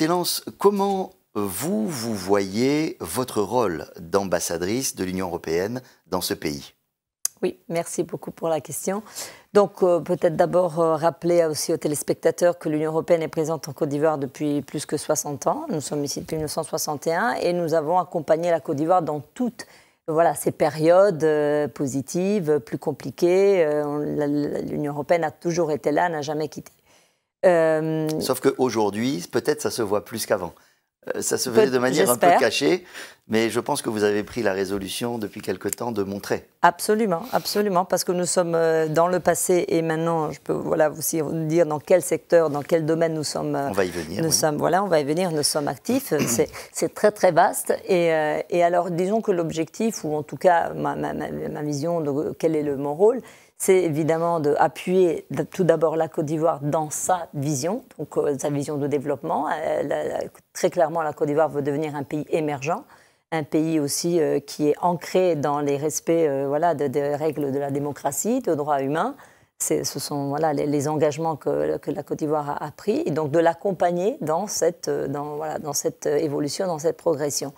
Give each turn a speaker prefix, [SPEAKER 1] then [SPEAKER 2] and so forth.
[SPEAKER 1] Excellence, comment vous, vous voyez votre rôle d'ambassadrice de l'Union européenne dans ce pays
[SPEAKER 2] Oui, merci beaucoup pour la question. Donc, euh, peut-être d'abord euh, rappeler aussi aux téléspectateurs que l'Union européenne est présente en Côte d'Ivoire depuis plus que 60 ans. Nous sommes ici depuis 1961 et nous avons accompagné la Côte d'Ivoire dans toutes voilà, ces périodes euh, positives, plus compliquées. L'Union européenne a toujours été là, n'a jamais quitté. Euh,
[SPEAKER 1] Sauf qu'aujourd'hui, peut-être ça se voit plus qu'avant. Euh, ça se faisait de manière un peu cachée, mais je pense que vous avez pris la résolution depuis quelque temps de montrer.
[SPEAKER 2] Absolument, absolument, parce que nous sommes euh, dans le passé et maintenant, je peux voilà aussi vous dire dans quel secteur, dans quel domaine nous sommes. On
[SPEAKER 1] va y venir. Nous sommes,
[SPEAKER 2] voilà, on va y venir. Nous sommes actifs. C'est très très vaste. Et, alors, disons que l'objectif, ou en tout cas ma, vision de quel est le, mon rôle, c'est évidemment d'appuyer tout d'abord la Côte d'Ivoire dans sa vision, donc euh, sa vision de développement. Euh, très clairement, la Côte d'Ivoire veut devenir un pays émergent, un pays aussi euh, qui est ancré dans les respects voilà, des règles de la démocratie, de droits humains. Ce sont voilà, les, engagements que, la Côte d'Ivoire a, pris, et donc de l'accompagner dans cette évolution, dans cette progression.